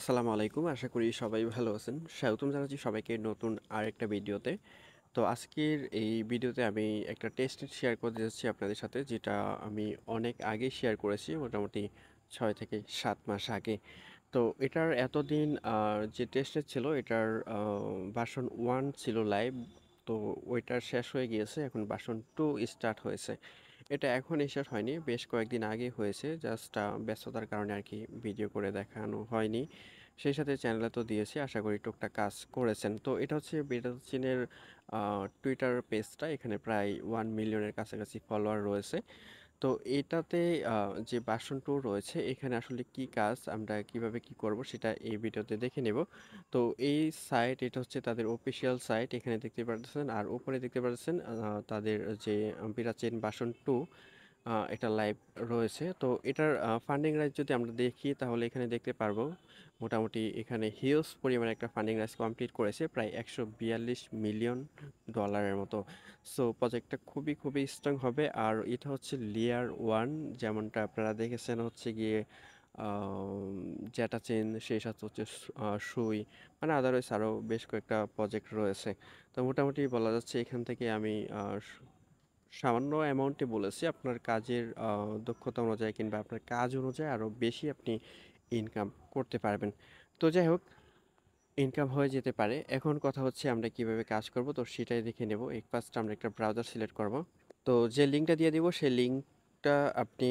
আসসালামু আলাইকুম আশা করি সবাই ভালো আছেন স্বাগতম জানাচ্ছি সবাইকে নতুন আরেকটা ভিডিওতে তো আজকের এই ভিডিওতে আমি একটা টেস্ট শেয়ার করতে যাচ্ছি আপনাদের সাথে যেটা আমি অনেক আগে শেয়ার করেছি মোটামুটি ছয় থেকে সাত মাস আগে তো এটার এতদিন যে টেস্টের ছিল এটার বাসন ওয়ান ছিল লাইভ তো ওইটার শেষ হয়ে গিয়েছে এখন বাসন টু স্টার্ট হয়েছে এটা এখন এসার হয়নি বেশ কয়েকদিন আগে হয়েছে জাস্ট ব্যস্ততার কারণে আর কি ভিডিও করে দেখানো হয়নি সেই সাথে চ্যানেলে তো দিয়েছি আশা করি টুকটাক কাজ করেছেন তো এটা হচ্ছে বিরাট চীনের টুইটার পেজটা এখানে প্রায় ওয়ান মিলিয়নের কাছাকাছি ফলোয়ার রয়েছে তো এটাতে যে বাসন টু রয়েছে এখানে আসলে কি কাজ আমরা কিভাবে কি করব সেটা এই ভিডিওতে দেখে নেব। তো এই সাইট এটা হচ্ছে তাদের অফিসিয়াল সাইট এখানে দেখতে পারতেছেন আর উপরে দেখতে পারতেছেন তাদের যে বিরাচেন বাসন টু একটা লাইভ রয়েছে তো এটার ফান্ডিং রাইজ যদি আমরা দেখি তাহলে এখানে দেখতে পারবো মোটামুটি এখানে হিউজ পরিমাণে একটা ফান্ডিং রাইজ কমপ্লিট করেছে প্রায় একশো বিয়াল্লিশ মিলিয়ন ডলারের মতো সো প্রজেক্টটা খুবই খুবই স্ট্রং হবে আর এটা হচ্ছে লেয়ার ওয়ান যেমনটা আপনারা দেখেছেন হচ্ছে গিয়ে জ্যাটাচেন সেই সাথে হচ্ছে সুই মানে আদারওয়াইজ আরও বেশ কয়েকটা প্রজেক্ট রয়েছে তো মোটামুটি বলা যাচ্ছে এখান থেকে আমি সামান্য অ্যামাউন্টে বলেছি আপনার কাজের দক্ষতা অনুযায়ী কিংবা আপনার কাজ অনুযায়ী আরও বেশি আপনি ইনকাম করতে পারবেন তো যাই হোক ইনকাম হয়ে যেতে পারে এখন কথা হচ্ছে আমরা কিভাবে কাজ করব তো সেটাই দেখে নেব এক ফার্স্ট আমরা একটা ব্রাউজার সিলেক্ট করব তো যে লিঙ্কটা দিয়ে দেবো সেই লিঙ্কটা আপনি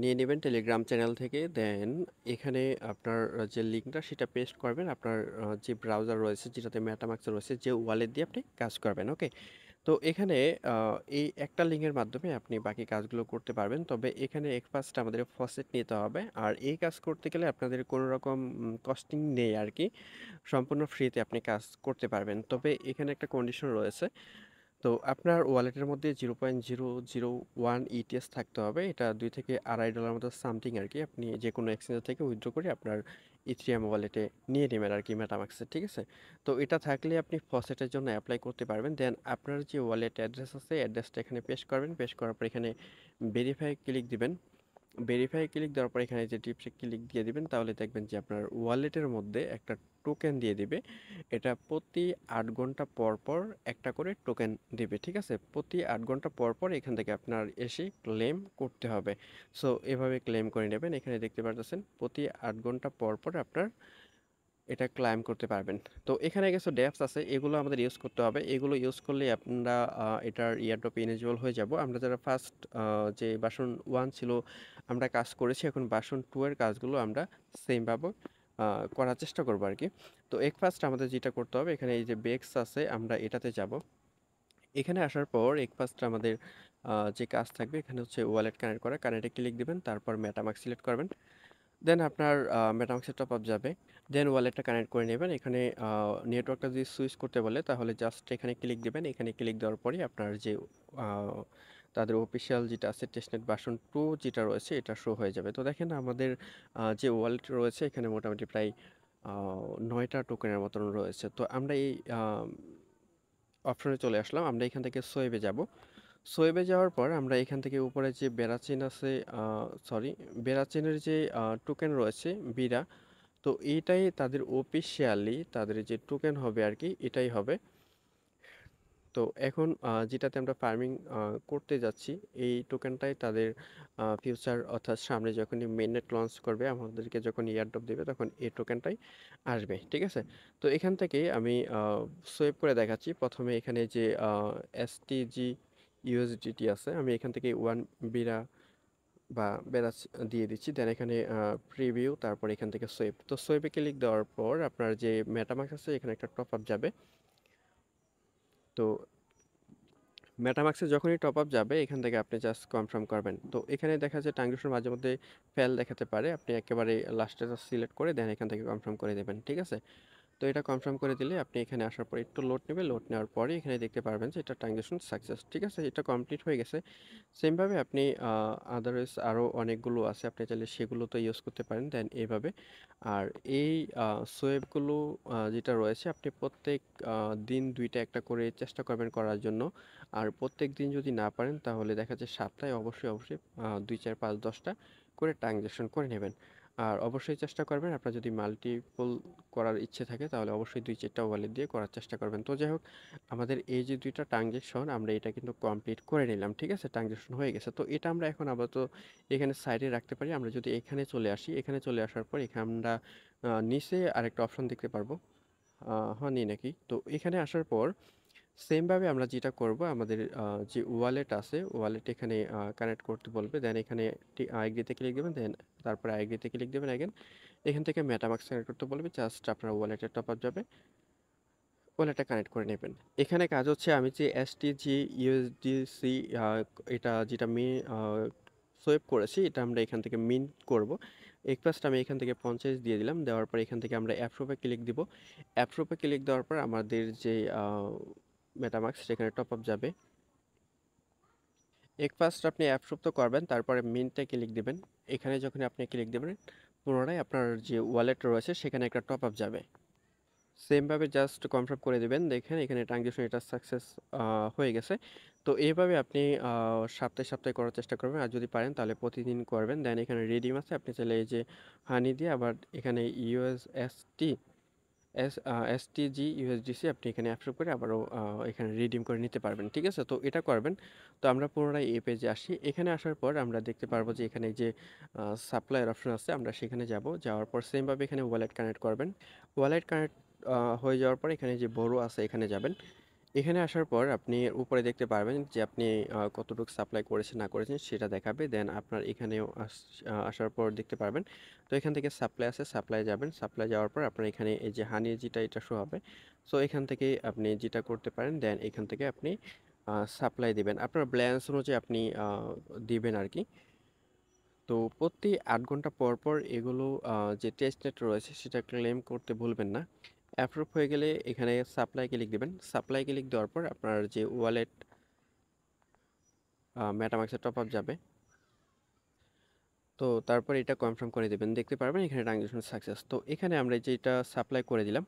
নিয়ে নেবেন টেলিগ্রাম চ্যানেল থেকে দেন এখানে আপনার যে লিঙ্কটা সেটা পেস্ট করবেন আপনার যে ব্রাউজার রয়েছে যেটাতে ম্যাটামাক্স রয়েছে যে ওয়ালেট দিয়ে আপনি কাজ করবেন ওকে তো এখানে এই একটা লিঙ্কের মাধ্যমে আপনি বাকি কাজগুলো করতে পারবেন। তবে এখানে ফার্স্ট আমাদের ফসেট নিতে হবে। আর এই কাজ করতে গেলে আপনাদের কোনো রকম কস্টিং নেই আর কি সম্পূর্ণ ফ্রিতে আপনি কাজ করতে পারবেন। তবে এখানে একটা কন্ডিশন রয়েছে। তো আপনার ওয়ালেটের মধ্যে 0.001 ETH থাকতে হবে। এটা $2 থেকে $2.5 মতো সামথিং আর কি আপনি যে কোনো এক্সচেঞ্জ থেকে উইথড্র করে আপনার ইথ্রিয়াম ওয়ালেটে নিয়ে নেবেন আর কি মেটামাক্সের ঠিক আছে তো এটা থাকলে আপনি ফসেটের জন্য অ্যাপ্লাই করতে পারবেন দেন আপনার যে ওয়ালেট অ্যাড্রেস আছে অ্যাড্রেসটা এখানে পেশ করবেন পেশ করার পর এখানে ভেরিফাই ক্লিক দিবেন ভেরিফাই ক্লিক দেওয়ার পর এখানে যে টিপসে ক্লিক দিয়ে দিবেন তাহলে দেখবেন যে আপনার ওয়ালেটের মধ্যে একটা টোকেন দিয়ে দিবে এটা প্রতি আট ঘন্টা পর পর একটা করে টোকেন দিবে ঠিক আছে প্রতি আট ঘন্টা পর পর এখান থেকে আপনার এসে ক্লেম করতে হবে সো এভাবে ক্লেম করে নেবেন এখানে দেখতে পারতেছেন প্রতি আট ঘন্টা পর পর আপনার এটা ক্লাইম করতে পারবেন তো এখানে কিছু ড্যাপস আছে এগুলো আমাদের ইউজ করতে হবে এগুলো ইউজ করলে আমরা এটার ইয়ারটপ ইনিজিবল হয়ে যাব আমরা যারা ফার্স্ট যে বাসন ওয়ান ছিল আমরা কাজ করেছি এখন বাসন টু এর কাজগুলো আমরা সেম পাবো করার চেষ্টা করবো আর কি তো এক ফার্স্ট আমাদের যেটা করতে হবে এখানে এই যে বেক্স আছে আমরা এটাতে যাব এখানে আসার পর এক ফার্স্ট আমাদের যে কাজ থাকবে এখানে হচ্ছে ওয়ালেট কানেক্ট করা কানেক্টে ক্লিক দেবেন তারপর ম্যাটামার্ক সিলেক্ট করবেন দেন আপনার ম্যাটামার্ক্সের টপ আপ যাবে দেন ওয়ালেটটা কানেক্ট করে নেবেন এখানে নেটওয়ার্কটা যদি সুইচ করতে বলে তাহলে জাস্ট এখানে ক্লিক দেবেন এখানে ক্লিক দেওয়ার পরে আপনার যে তাদের অফিসিয়াল যেটা আছে টেস্টনেট ভার্সন টু যেটা রয়েছে এটা শো হয়ে যাবে তো দেখেন আমাদের যে ওয়ালেট রয়েছে এখানে মোটামুটি প্রায় নয়টা টোকেনের মতন রয়েছে তো আমরা এই অপশনে চলে আসলাম আমরা এখান থেকে সোয়েবে যাব সোয়েবে যাওয়ার পর আমরা এখান থেকে উপরে যে বেড়াচেন আছে সরি বেড়াচেনের যে টোকেন রয়েছে বিরা তো এটাই তাদের অফিসিয়ালি তাদের যে টোকেন হবে আর কি এটাই হবে তো এখন যেটাতে আমরা ফার্মিং করতে যাচ্ছি এই টোকেনটাই তাদের ফিউচার অর্থাৎ সামনে যখন মেননেট লঞ্চ করবে আমাদেরকে যখন ইয়ারড্রপ দেবে তখন এই টোকেনটাই আসবে ঠিক আছে তো এখান থেকে আমি সোয়েপ করে দেখাচ্ছি প্রথমে এখানে যে এসটিজি ইউএসডিটি আছে আমি এখান থেকে ওয়ান বিরা বা ব্যালান্স দিয়ে দিচ্ছি দেন এখানে প্রিভিউ তারপর এখান থেকে সোয়েপ তো সোয়েপে ক্লিক দেওয়ার পর আপনার যে মেটামার্ক আছে এখানে একটা টপ আপ যাবে তো ম্যাটামাক্সে যখনই টপ আপ যাবে এখান থেকে আপনি জাস্ট কনফার্ম করবেন তো এখানে দেখা যায় ট্রানজেকশন মাঝে মধ্যে ফেল দেখাতে পারে আপনি একেবারে লাস্টে সিলেক্ট করে দেন এখান থেকে কনফার্ম করে দেবেন ঠিক আছে তো এটা কনফার্ম করে দিলে আপনি এখানে আসার পর একটু লোড নেবে লোড নেওয়ার পরে এখানে দেখতে পারবেন যে এটা ট্রানজ্যাকশন সাকসেস ঠিক আছে এটা কমপ্লিট হয়ে গেছে সেমভাবে আপনি আদারওয়াইজ আরও অনেকগুলো আছে আপনি চাইলে সেগুলো তো ইউজ করতে পারেন দেন এইভাবে আর এই সোয়েবগুলো যেটা রয়েছে আপনি প্রত্যেক দিন দুইটা একটা করে চেষ্টা করবেন করার জন্য আর প্রত্যেক দিন যদি না পারেন তাহলে দেখা যায় সপ্তাহে অবশ্যই অবশ্যই দুই চার পাঁচ দশটা করে ট্রানজ্যাকশন করে নেবেন আর অবশ্যই চেষ্টা করবেন আপনার যদি মাল্টিপল করার ইচ্ছে থাকে তাহলে অবশ্যই দুই চারটা ওয়ালেট দিয়ে করার চেষ্টা করবেন তো যাই হোক আমাদের এই যে দুইটা ট্রানজেকশন আমরা এটা কিন্তু কমপ্লিট করে নিলাম ঠিক আছে ট্রানজেকশন হয়ে গেছে তো এটা আমরা এখন আপাতত এখানে সাইডে রাখতে পারি আমরা যদি এখানে চলে আসি এখানে চলে আসার পর এখানে আমরা নিচে আরেকটা অপশন দেখতে পারবো হ্যাঁ নেই নাকি তো এখানে আসার পর সেমভাবে আমরা যেটা করব আমাদের যে ওয়ালেট আছে ওয়ালেট এখানে কানেক্ট করতে বলবে দেন এখানে আইগ্রিতে ক্লিক দেবেন দেন তারপরে আইগ্রিতে ক্লিক দেবেন অ্যাগেন এখান থেকে মেটামাক্স কানেক্ট করতে বলবে জাস্ট আপনার ওয়ালেটের টপ আপ যাবে ওয়ালেটটা কানেক্ট করে নেবেন এখানে কাজ হচ্ছে আমি যে এসটিজি ইউএসডিসি এটা যেটা মে সোয়েপ করেছি এটা আমরা এখান থেকে মিন করব রিকোয়েস্ট আমি এখান থেকে পঞ্চাশ দিয়ে দিলাম দেওয়ার পর এখান থেকে আমরা অ্যাপ্রোপে ক্লিক দিব অ্যাপ্রোপে ক্লিক দেওয়ার পর আমাদের যে মেটামাক্স সেখানে টপ আপ যাবে এক ফার্স্ট আপনি অ্যাপসুপ্ত করবেন তারপরে মিনটে ক্লিক দেবেন এখানে যখন আপনি ক্লিক দেবেন পুনরায় আপনার যে ওয়ালেট রয়েছে সেখানে একটা টপ আপ যাবে সেমভাবে জাস্ট কনফার্ম করে দেবেন দেখেন এখানে ট্রানজ্যাকশন এটা সাকসেস হয়ে গেছে তো এইভাবে আপনি সপ্তাহে সপ্তাহে করার চেষ্টা করবেন আর যদি পারেন তাহলে প্রতিদিন করবেন দেন এখানে রেডিম আছে আপনি চাইলে এই যে হানি দিয়ে আবার এখানে ইউএসএসটি এস এসটিজি ইউএসডিসি আপনি এখানে অ্যাপসেপ করে আবারও এখানে রিডিম করে নিতে পারবেন ঠিক আছে তো এটা করবেন তো আমরা পুনরায় এই পেজে আসি এখানে আসার পর আমরা দেখতে পারবো যে এখানে যে সাপ্লাইয়ের অপশন আছে আমরা সেখানে যাব যাওয়ার পর সেমভাবে এখানে ওয়ালেট কানেক্ট করবেন ওয়ালেট কানেক্ট হয়ে যাওয়ার পর এখানে যে বড়ো আছে এখানে যাবেন এখানে আসার পর আপনি উপরে দেখতে পারবেন যে আপনি কতটুকু সাপ্লাই করেছেন না করেছেন সেটা দেখাবে দেন আপনার এখানেও আসার পর দেখতে পারবেন তো এখান থেকে সাপ্লাই আছে সাপ্লাই যাবেন সাপ্লাই যাওয়ার পর আপনার এখানে এই যে হানি যেটা এটা শো হবে সো এখান থেকে আপনি যেটা করতে পারেন দেন এখান থেকে আপনি সাপ্লাই দিবেন আপনার ব্যালেন্স অনুযায়ী আপনি দিবেন আর কি তো প্রতি আট ঘন্টা পর পর এগুলো যে টেস্ট নেট রয়েছে সেটা ক্লেম করতে ভুলবেন না অ্যাপ্রুভ হয়ে গেলে এখানে সাপ্লাই ক্লিক দেবেন সাপ্লাই ক্লিক দেওয়ার পর আপনার যে ওয়ালেট ম্যাটামাক্সের টপ আপ যাবে তো তারপর এটা কনফার্ম করে দেবেন দেখতে পারবেন এখানে ট্রানজ্যাকশন সাকসেস তো এখানে আমরা যেটা সাপ্লাই করে দিলাম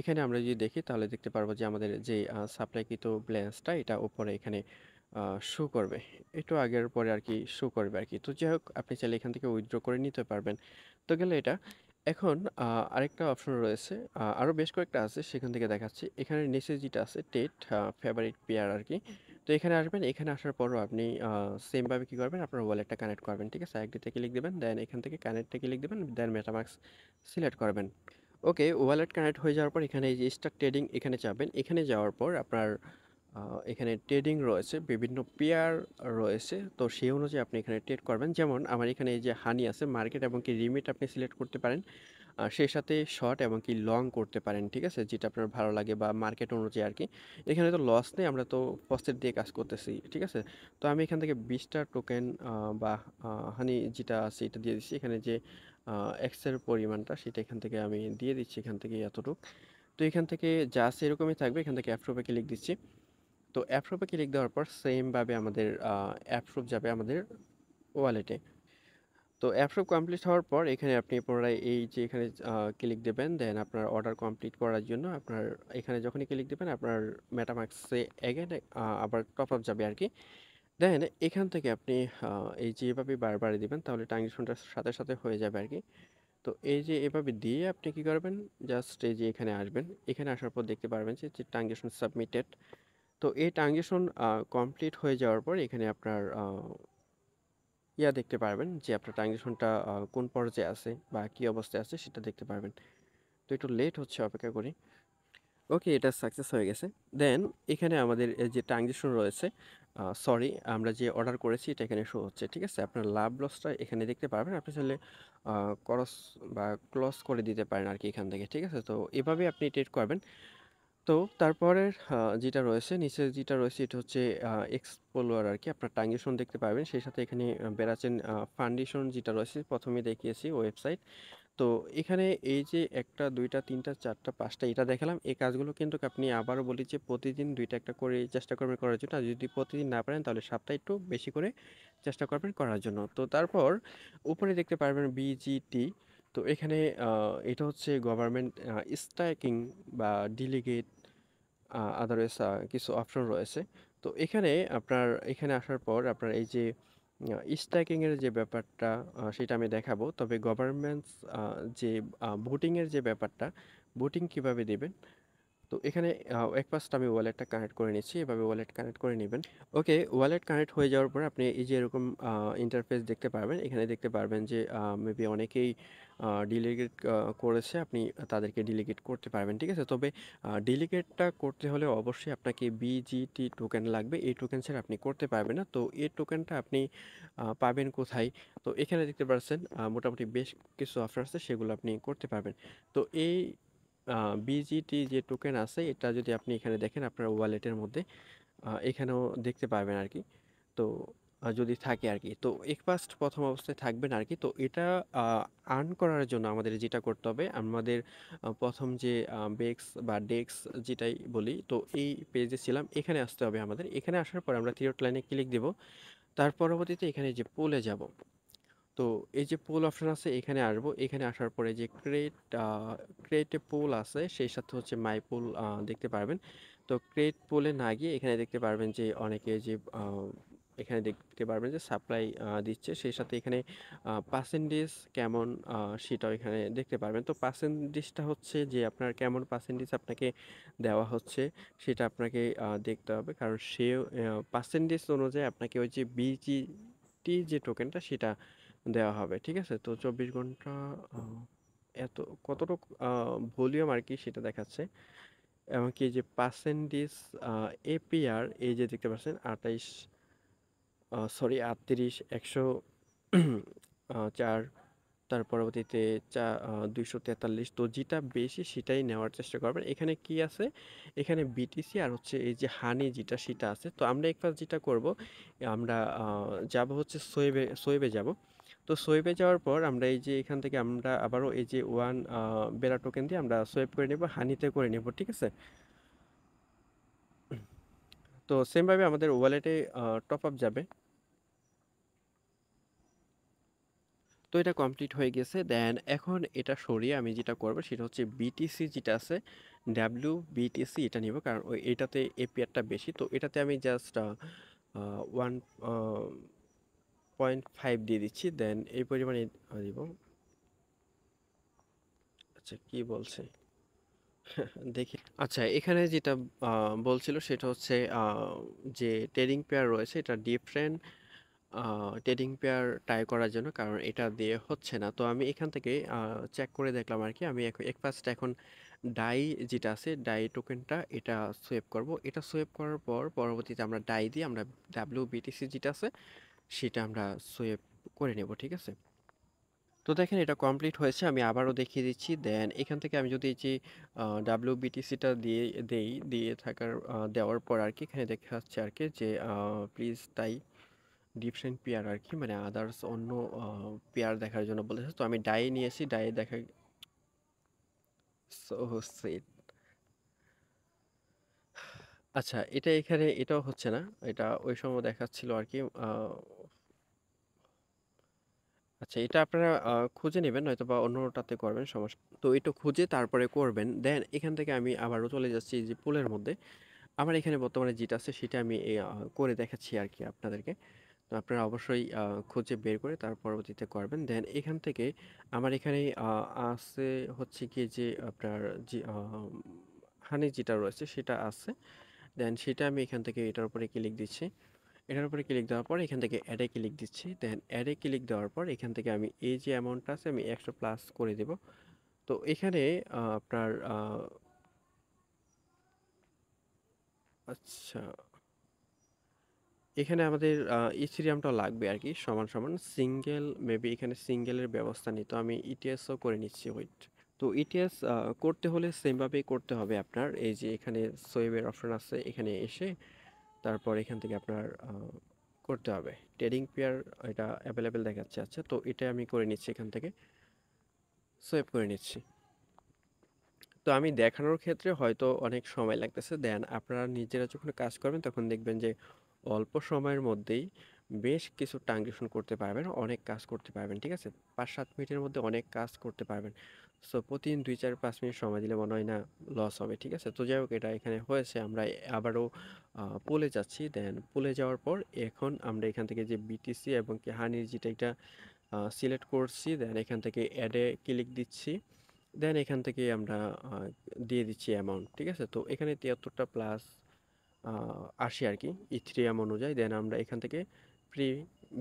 এখানে আমরা যদি দেখি তাহলে দেখতে পারবো যে আমাদের যে সাপ্লাইকৃত ব্যালেন্সটা এটা উপরে এখানে শো করবে একটু আগের পরে আর কি শো করবে আর কি তো যাই হোক আপনি চাইলে এখান থেকে উইথড্র করে নিতে পারবেন তো গেলে এটা এখন আরেকটা অপশন রয়েছে আরও বেশ কয়েকটা আছে সেখান থেকে দেখাচ্ছি এখানে নিচে যেটা আছে টেট ফেভারিট পেয়ার আর কি তো এখানে আসবেন এখানে আসার পরও আপনি সেমভাবে কী করবেন আপনার ওয়ালেটটা কানেক্ট করবেন ঠিক আছে আইডিতে ক্লিক দেবেন দেন এখান থেকে কানেক্টটা ক্লিক দেবেন দেন মেটামার্কস সিলেক্ট করবেন ওকে ওয়ালেট কানেক্ট হয়ে যাওয়ার পর এখানে এই যে স্টার ট্রেডিং এখানে যাবেন এখানে যাওয়ার পর আপনার এখানে ট্রেডিং রয়েছে বিভিন্ন পেয়ার রয়েছে তো সেই অনুযায়ী আপনি এখানে ট্রেড করবেন যেমন আমার এখানে এই যে হানি আছে মার্কেট এবং কি রিমিট আপনি সিলেক্ট করতে পারেন সেই সাথে শর্ট এবং কি লং করতে পারেন ঠিক আছে যেটা আপনার ভালো লাগে বা মার্কেট অনুযায়ী আর কি এখানে তো লস নেই আমরা তো ফস্টের দিয়ে কাজ করতেছি ঠিক আছে তো আমি এখান থেকে বিশটা টোকেন বা হানি যেটা আছে এটা দিয়ে দিচ্ছি এখানে যে এক্সের পরিমাণটা সেটা এখান থেকে আমি দিয়ে দিচ্ছি এখান থেকে এতটুকু তো এখান থেকে যা আছে এরকমই থাকবে এখান থেকে অ্যাপ্রোপে ক্লিক দিচ্ছি তো অ্যাপ্রুপে ক্লিক দেওয়ার পর সেমভাবে আমাদের অ্যাপ্রুভ যাবে আমাদের ওয়ালেটে তো অ্যাপ্রুভ কমপ্লিট হওয়ার পর এখানে আপনি পুনরায় এই যে এখানে ক্লিক দেবেন দেন আপনার অর্ডার কমপ্লিট করার জন্য আপনার এখানে যখনই ক্লিক দেবেন আপনার মেটামাক্সে অ্যাগেন আবার টপ আপ যাবে আর কি দেন এখান থেকে আপনি এই যে এভাবে বারবার দেবেন তাহলে ট্রানজেকশনটার সাথে সাথে হয়ে যাবে আর কি তো এই যে এভাবে দিয়ে আপনি কি করবেন জাস্ট এই যে এখানে আসবেন এখানে আসার পর দেখতে পারবেন যে ট্রানজেকশন সাবমিটেড তো এই ট্রানজেকশন কমপ্লিট হয়ে যাওয়ার পর এখানে আপনার ইয়া দেখতে পারবেন যে আপনার ট্রানজেকশনটা কোন পর্যায়ে আছে বা কী অবস্থায় আছে সেটা দেখতে পারবেন তো একটু লেট হচ্ছে অপেক্ষা করি ওকে এটা সাকসেস হয়ে গেছে দেন এখানে আমাদের যে ট্রানজেকশন রয়েছে সরি আমরা যে অর্ডার করেছি এটা এখানে শো হচ্ছে ঠিক আছে আপনার লাভ লসটা এখানে দেখতে পারবেন আপনি চাইলে ক্রস বা ক্লস করে দিতে পারেন আর কি এখান থেকে ঠিক আছে তো এভাবে আপনি ট্রেড করবেন তো তারপরের যেটা রয়েছে নিচে যেটা রয়েছে এটা হচ্ছে এক্সপ্লোয়ার আর কি আপনার ট্রানজেকশন দেখতে পাবেন সেই সাথে এখানে বেড়াচ্ছেন ফাউন্ডেশন যেটা রয়েছে প্রথমে দেখিয়েছি ওয়েবসাইট তো এখানে এই যে একটা দুইটা তিনটা চারটা পাঁচটা এটা দেখালাম এই কাজগুলো কিন্তু আপনি আবারও বলি যে প্রতিদিন দুইটা একটা করে চেষ্টা করবেন করার জন্য আর যদি প্রতিদিন না পারেন তাহলে সাপ্তাহে একটু বেশি করে চেষ্টা করবেন করার জন্য তো তারপর উপরে দেখতে পারবেন বিজিটি তো এখানে এটা হচ্ছে গভর্নমেন্ট স্ট্রাইকিং বা ডিলিগেট আদারওয়াইজ কিছু অপশন রয়েছে তো এখানে আপনার এখানে আসার পর আপনার এই যে স্ট্যাকিংয়ের যে ব্যাপারটা সেটা আমি দেখাবো তবে গভর্নমেন্টস যে ভোটিংয়ের যে ব্যাপারটা ভোটিং কিভাবে দেবেন তো এখানে এক পাশটা আমি ওয়ালেটটা কানেক্ট করে নিচ্ছি এভাবে ওয়ালেট কানেক্ট করে নেবেন ওকে ওয়ালেট কানেক্ট হয়ে যাওয়ার পর আপনি এই যে এরকম ইন্টারফেস দেখতে পারবেন এখানে দেখতে পারবেন যে মেবি অনেকেই ডিলিগেট করেছে আপনি তাদেরকে ডিলিগেট করতে পারবেন ঠিক আছে তবে ডিলিগেটটা করতে হলে অবশ্যই আপনাকে বিজিটি টোকেন লাগবে এই টোকেন ছাড়া আপনি করতে পারবেন না তো এই টোকেনটা আপনি পাবেন কোথায় তো এখানে দেখতে পাচ্ছেন মোটামুটি বেশ কিছু অফার আছে সেগুলো আপনি করতে পারবেন তো এই বিজিটি যে টোকেন আছে এটা যদি আপনি এখানে দেখেন আপনার ওয়ালেটের মধ্যে এখানেও দেখতে পারবেন আর কি তো যদি থাকে আর কি তো একপাস্ট প্রথম অবস্থায় থাকবেন আর কি তো এটা আর্ন করার জন্য আমাদের যেটা করতে হবে আমাদের প্রথম যে বেক্স বা ডেক্স যেটাই বলি তো এই পেজে ছিলাম এখানে আসতে হবে আমাদের এখানে আসার পর আমরা থিরোট লাইনে ক্লিক দেব তার পরবর্তীতে এখানে যে পোলে যাব তো এই যে পোল অপশন আছে এখানে আসব এখানে আসার পরে যে ক্রেট ক্রেটে পোল আছে সেই সাথে হচ্ছে মাই পোল দেখতে পারবেন তো ক্রেট পোলে না গিয়ে এখানে দেখতে পারবেন যে অনেকে যে এখানে দেখতে পারবেন যে সাপ্লাই দিচ্ছে সেই সাথে এখানে পার্সেন্টেজ কেমন সেটাও এখানে দেখতে পারবেন তো পার্সেন্টেজটা হচ্ছে যে আপনার কেমন পার্সেন্টেজ আপনাকে দেওয়া হচ্ছে সেটা আপনাকে দেখতে হবে কারণ সে পার্সেন্টেজ অনুযায়ী আপনাকে ওই যে বিজিটি যে টোকেনটা সেটা দেওয়া হবে ঠিক আছে তো চব্বিশ ঘন্টা এত কতটুকু ভলিউম আর কি সেটা দেখাচ্ছে এমনকি যে পার্সেন্টেজ এপিআর এই যে দেখতে পাচ্ছেন আঠাইশ সরি আটত্রিশ একশো চার তার পরবর্তীতে চা দুইশো তেতাল্লিশ তো যেটা বেশি সেটাই নেওয়ার চেষ্টা করবেন এখানে কি আছে এখানে বিটিসি আর হচ্ছে এই যে হানি যেটা সেটা আছে তো আমরা একবার যেটা করব আমরা যাব হচ্ছে সোয়েবে সোয়েবে যাব তো সোয়েপে যাওয়ার পর আমরা এই যে এখান থেকে আমরা আবারও এই যে ওয়ান বেলা টোকেন দিয়ে আমরা সোয়েপ করে নেব হানিতে করে নেব ঠিক আছে তো সেমভাবে আমাদের ওয়ালেটে টপ আপ যাবে তো এটা কমপ্লিট হয়ে গেছে দেন এখন এটা সরিয়ে আমি যেটা করবো সেটা হচ্ছে বিটিসি যেটা আছে ডাব্লিউ বিটিসি এটা নিব কারণ ওই এটাতে এপিআরটা বেশি তো এটাতে আমি জাস্ট ওয়ান পয়েন্ট ফাইভ দিয়ে দিচ্ছি দেন এই পরিমাণে দিব আচ্ছা কি বলছে দেখি আচ্ছা এখানে যেটা বলছিল সেটা হচ্ছে যে ট্রেডিং পেয়ার রয়েছে এটা ডিফারেন্ট ট্রেডিং পেয়ার টাই করার জন্য কারণ এটা দিয়ে হচ্ছে না তো আমি এখান থেকে চেক করে দেখলাম আর কি আমি এক ফার্স্টটা এখন ডাই যেটা আছে ডাই টোকেনটা এটা সোয়েপ করব এটা সোয়েপ করার পর পরবর্তীতে আমরা ডাই দিয়ে আমরা ডাব্লিউ বিটিসি যেটা আছে সেটা আমরা সোয়েপ করে নেব ঠিক আছে তো দেখেন এটা কমপ্লিট হয়েছে আমি আবারও দেখিয়ে দিচ্ছি দেন এখান থেকে আমি যদি যে বিটিসিটা দিয়ে দেই দিয়ে থাকার দেওয়ার পর আর কি এখানে দেখা যাচ্ছে আর কি যে প্লিজ তাই ডিফারেন্ট পেয়ার আর কি মানে আদার্স অন্য পেয়ার দেখার জন্য বলেছে তো আমি ডাই নিয়েছি ডায়ে দেখা সো আচ্ছা এটা এখানে এটাও হচ্ছে না এটা ওই সময় দেখাচ্ছিল আর কি আচ্ছা এটা আপনারা খুঁজে নেবেন নয়তো বা অন্যটাতে করবেন সমস্যা তো এটা খুঁজে তারপরে করবেন। দেন এখান থেকে আমি আবারও চলে যাচ্ছি যে পুলের মধ্যে। আমার এখানে বর্তমানে যেটা আছে সেটা আমি করে দেখাচ্ছি আর কি আপনাদেরকে। তো আপনারা অবশ্যই খুঁজে বের করে তার পরবর্তীতে করবেন। দেন এখান থেকে আমার এখানে আছে হচ্ছে কি যে আপনার যে হানি যেটা রয়েছে সেটা আছে। দেন সেটা আমি এখান থেকে এটার উপরে ক্লিক দিচ্ছি। এটার উপরে ক্লিক দেওয়ার পর এখান থেকে অ্যাডে ক্লিক দিচ্ছি দেন অ্যাডে ক্লিক দেওয়ার পর এখান থেকে আমি এই যে অ্যামাউন্টটা আছে আমি একশো প্লাস করে দেব তো এখানে আপনার আচ্ছা এখানে আমাদের ইথিরিয়ামটা লাগবে আর কি সমান সমান সিঙ্গেল মেবি এখানে সিঙ্গেলের ব্যবস্থা নিই তো আমি ইটিএসও e করে নিচ্ছি ওয়েট তো ইটিএস e করতে হলে সেমভাবেই করতে হবে আপনার এই যে এখানে সোয়েবের অপশন আছে এখানে এসে তারপর এখান থেকে আপনার করতে হবে ট্রেডিং পেয়ার এটা অ্যাভেলেবেল দেখাচ্ছে আচ্ছা তো এটা আমি করে নিচ্ছি এখান থেকে সোয়েপ করে নিচ্ছি তো আমি দেখানোর ক্ষেত্রে হয়তো অনেক সময় লাগতেছে দেন আপনারা নিজেরা যখন কাজ করবেন তখন দেখবেন যে অল্প সময়ের মধ্যেই বেশ কিছু ট্রানজেকশন করতে পারবেন অনেক কাজ করতে পারবেন ঠিক আছে পাঁচ সাত মিনিটের মধ্যে অনেক কাজ করতে পারবেন সো প্রতিদিন দুই চার পাঁচ মিনিট সময় দিলে মনে হয় না লস হবে ঠিক আছে তো যাই হোক এটা এখানে হয়েছে আমরা আবারও পুলে যাচ্ছি দেন পুলে যাওয়ার পর এখন আমরা এখান থেকে যে বিটিসি এবং কি হানির যেটা এটা সিলেক্ট করছি দেন এখান থেকে অ্যাডে ক্লিক দিচ্ছি দেন এখান থেকে আমরা দিয়ে দিচ্ছি অ্যামাউন্ট ঠিক আছে তো এখানে তিয়াত্তরটা প্লাস আশি আর কি ইথ্রিয়াম e অনুযায়ী দেন আমরা এখান থেকে প্রি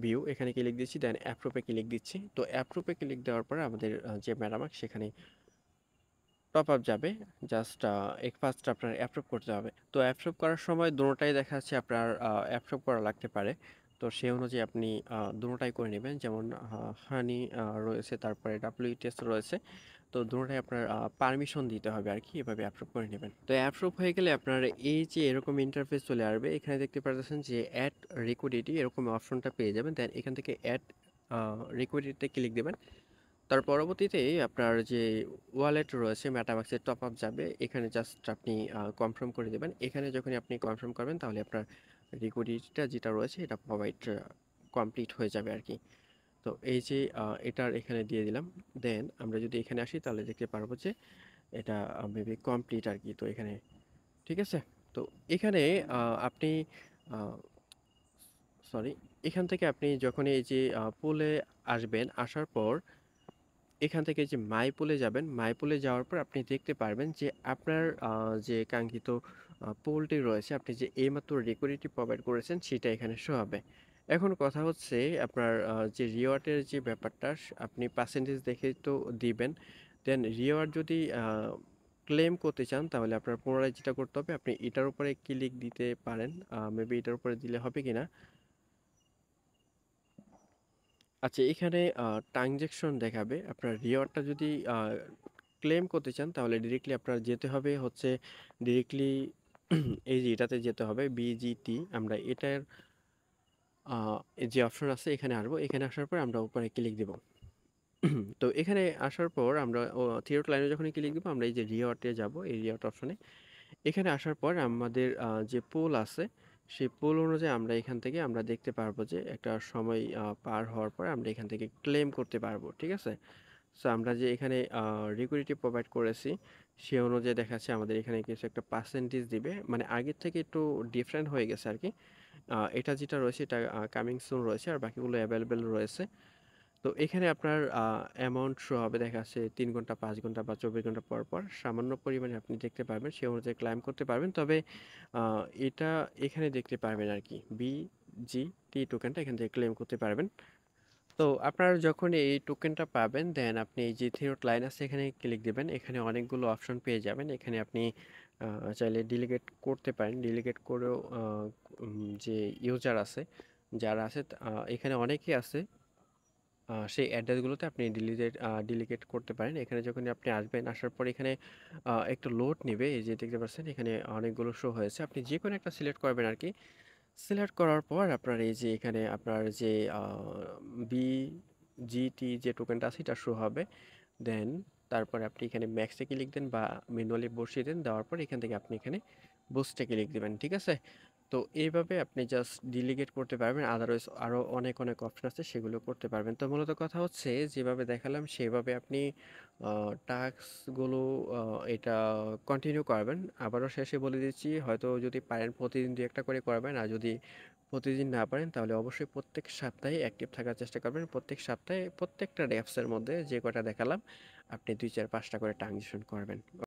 ভিউ এখানে ক্লিক দিচ্ছি দেন অ্যাপ্রোপে ক্লিক দিচ্ছি তো অ্যাপ্রোপে ক্লিক দেওয়ার পরে আমাদের যে ম্যাডামাক সেখানে টপ আপ যাবে জাস্ট এক ফার্স্ট আপনার অ্যাপ্রুভ করতে হবে তো অ্যাপ্রুভ করার সময় দুটোটাই দেখা যাচ্ছে আপনার অ্যাপ্রুভ করা লাগতে পারে তো সেই অনুযায়ী আপনি দুটোটাই করে নেবেন যেমন হানি রয়েছে তারপরে ডাব্লিউ টেস্ট রয়েছে তো দুটোটাই আপনার পারমিশন দিতে হবে আর কি এভাবে অ্যাপ্রুভ করে নেবেন তো অ্যাপ্রুভ হয়ে গেলে আপনার এই যে এরকম ইন্টারফেস চলে আসবে এখানে দেখতে পাচ্ছেন যে অ্যাড রিকুইডিটি এরকম অপশনটা পেয়ে যাবেন দেন এখান থেকে অ্যাড রিকুইডিটিতে ক্লিক দেবেন তার পরবর্তীতে আপনার যে ওয়ালেট রয়েছে ম্যাটামাক্সের টপ আপ যাবে এখানে জাস্ট আপনি কনফার্ম করে দেবেন এখানে যখন আপনি কনফার্ম করবেন তাহলে আপনার রিকুইডিটিটা যেটা রয়েছে এটা প্রোভাইড কমপ্লিট হয়ে যাবে আর কি তো এই যে এটার এখানে দিয়ে দিলাম দেন আমরা যদি এখানে আসি তাহলে দেখতে পারবো যে এটা মেবি কমপ্লিট আর কি তো এখানে ঠিক আছে তো এখানে আপনি সরি এখান থেকে আপনি যখন এই যে পুলে আসবেন আসার পর এখান থেকে যে মাই পুলে যাবেন মাই পুলে যাওয়ার পর আপনি দেখতে পারবেন যে আপনার যে কাঙ্ক্ষিত পোলটি রয়েছে আপনি যে এইমাত্র রেকুরিটি প্রোভাইড করেছেন সেটা এখানে শো হবে এখন কথা হচ্ছে আপনার যে রিওয়ার্ডের যে ব্যাপারটা আপনি পার্সেন্টেজ দেখে তো দিবেন দেন রিওয়ার্ড যদি ক্লেম করতে চান তাহলে আপনার পুনরায় যেটা করতে হবে আপনি এটার উপরে ক্লিক দিতে পারেন মেবি এটার উপরে দিলে হবে কি না আচ্ছা এখানে ট্রানজ্যাকশন দেখাবে আপনার রিওয়ার্ডটা যদি ক্লেম করতে চান তাহলে ডিরেক্টলি আপনার যেতে হবে হচ্ছে ডিরেক্টলি এই যে এটাতে যেতে হবে বিজিটি আমরা এটার যে অপশন আছে এখানে আসবো এখানে আসার পর আমরা উপরে ক্লিক দিব তো এখানে আসার পর আমরা থিওট লাইনে যখন ক্লিক দেবো আমরা এই যে রিওয়ার্টে যাব এই রিওয়ার্ট অপশনে এখানে আসার পর আমাদের যে পোল আছে সেই পোল অনুযায়ী আমরা এখান থেকে আমরা দেখতে পারবো যে একটা সময় পার হওয়ার পর আমরা এখান থেকে ক্লেম করতে পারবো ঠিক আছে সো আমরা যে এখানে রিকুইডিটি প্রোভাইড করেছি সে অনুযায়ী দেখাচ্ছে আমাদের এখানে কিছু একটা পার্সেন্টেজ দিবে মানে আগের থেকে একটু ডিফারেন্ট হয়ে গেছে আর কি এটা যেটা রয়েছে এটা কামিং সুন রয়েছে আর বাকিগুলো অ্যাভেলেবেল রয়েছে তো এখানে আপনার অ্যামাউন্ট শো হবে দেখা যাচ্ছে তিন ঘন্টা পাঁচ ঘন্টা বা চব্বিশ ঘন্টা পর পর সামান্য পরিমাণে আপনি দেখতে পারবেন সে অনুযায়ী ক্লাইম করতে পারবেন তবে এটা এখানে দেখতে পারবেন আর কি বি জি টি টোকেনটা এখান থেকে ক্লেম করতে পারবেন তো আপনারা যখন এই টোকেনটা পাবেন দেন আপনি এই যে থিরোট লাইন আছে এখানে ক্লিক দেবেন এখানে অনেকগুলো অপশন পেয়ে যাবেন এখানে আপনি চাইলে ডিলিগেট করতে পারেন ডিলিগেট করেও যে ইউজার আছে যারা আছে এখানে অনেকেই আছে সেই অ্যাড্রেসগুলোতে আপনি ডিলিগেট ডিলিগেট করতে পারেন এখানে যখন আপনি আসবেন আসার পর এখানে একটু লোড নেবে এই যে দেখতে পাচ্ছেন এখানে অনেকগুলো শো হয়েছে আপনি যে কোনো একটা সিলেক্ট করবেন আর কি সিলেক্ট করার পর আপনার এই যে এখানে আপনার যে বি জিটি যে টোকেনটা আছে এটা শো হবে দেন তারপর আপনি এখানে ম্যাক্সটাকে লিখ দেন বা ম্যানুয়ালি বসিয়ে দেন দেওয়ার পর এখান থেকে আপনি এখানে বুস্টটাকে লিখ দেবেন ঠিক আছে তো এইভাবে আপনি জাস্ট ডিলিগেট করতে পারবেন আদারওয়াইজ আরও অনেক অনেক অপশন আছে সেগুলো করতে পারবেন তো মূলত কথা হচ্ছে যেভাবে দেখালাম সেভাবে আপনি টাস্কগুলো এটা কন্টিনিউ করবেন আবারও শেষে বলে দিচ্ছি হয়তো যদি পারেন প্রতিদিন দু একটা করে করবেন আর যদি প্রতিদিন না পারেন তাহলে অবশ্যই প্রত্যেক সপ্তাহে অ্যাক্টিভ থাকার চেষ্টা করবেন প্রত্যেক সপ্তাহে প্রত্যেকটা অ্যাপসের মধ্যে যে কটা দেখালাম আপনি দুই চার পাঁচটা করে ট্রানজেকশন করবেন